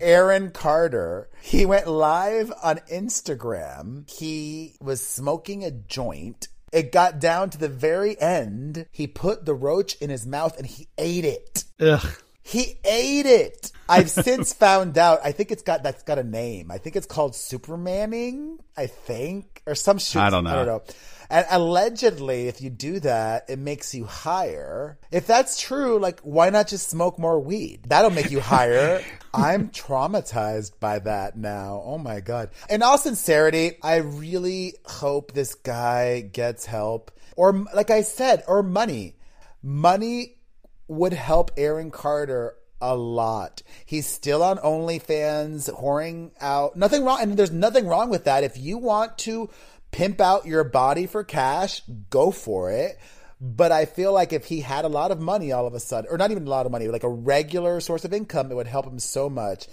Aaron Carter. He went live on Instagram. He was smoking a joint. It got down to the very end. He put the roach in his mouth and he ate it. Ugh. He ate it. I've since found out. I think it's got that's got a name. I think it's called Supermaning. I think or some shit. I don't know. I don't know. And allegedly, if you do that, it makes you higher. If that's true, like, why not just smoke more weed? That'll make you higher. I'm traumatized by that now. Oh my God. In all sincerity, I really hope this guy gets help. Or, like I said, or money. Money would help Aaron Carter a lot. He's still on OnlyFans, whoring out. Nothing wrong, and there's nothing wrong with that. If you want to pimp out your body for cash, go for it. But I feel like if he had a lot of money all of a sudden, or not even a lot of money, like a regular source of income, it would help him so much.